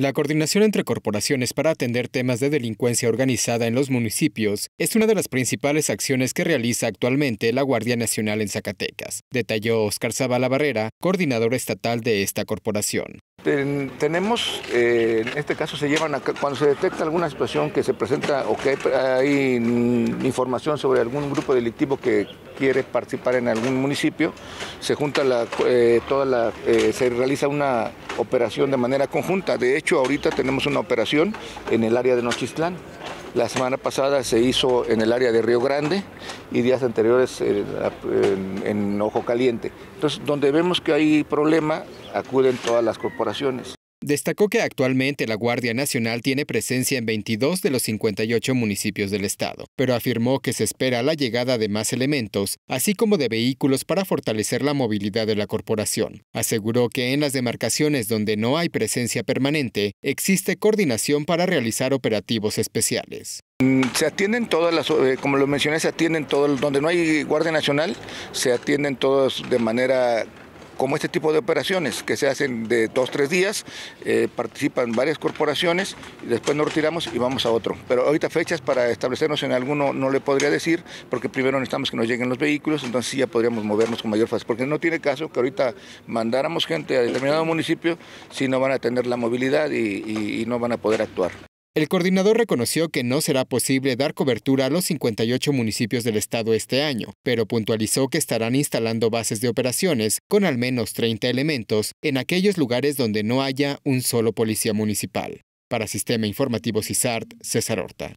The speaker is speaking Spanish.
La coordinación entre corporaciones para atender temas de delincuencia organizada en los municipios es una de las principales acciones que realiza actualmente la Guardia Nacional en Zacatecas, detalló Oscar Zavala Barrera, coordinador estatal de esta corporación. tenemos, eh, en este caso se llevan, cuando se detecta alguna situación que se presenta o que hay información sobre algún grupo delictivo que quiere participar en algún municipio, se junta la, eh, eh, se realiza una operación de manera conjunta. De hecho, ahorita tenemos una operación en el área de Nochistlán. La semana pasada se hizo en el área de Río Grande y días anteriores eh, en Ojo Caliente. Entonces, donde vemos que hay problema, acuden todas las corporaciones. Destacó que actualmente la Guardia Nacional tiene presencia en 22 de los 58 municipios del estado, pero afirmó que se espera la llegada de más elementos, así como de vehículos para fortalecer la movilidad de la corporación. Aseguró que en las demarcaciones donde no hay presencia permanente, existe coordinación para realizar operativos especiales. Mm, se atienden todas las, eh, como lo mencioné, se atienden todos, donde no hay Guardia Nacional, se atienden todos de manera como este tipo de operaciones que se hacen de dos, tres días, eh, participan varias corporaciones, y después nos retiramos y vamos a otro. Pero ahorita fechas para establecernos en alguno no le podría decir, porque primero necesitamos que nos lleguen los vehículos, entonces sí ya podríamos movernos con mayor facilidad, porque no tiene caso que ahorita mandáramos gente a determinado municipio si no van a tener la movilidad y no van a poder actuar. El coordinador reconoció que no será posible dar cobertura a los 58 municipios del estado este año, pero puntualizó que estarán instalando bases de operaciones con al menos 30 elementos en aquellos lugares donde no haya un solo policía municipal. Para Sistema Informativo CISART, César Horta.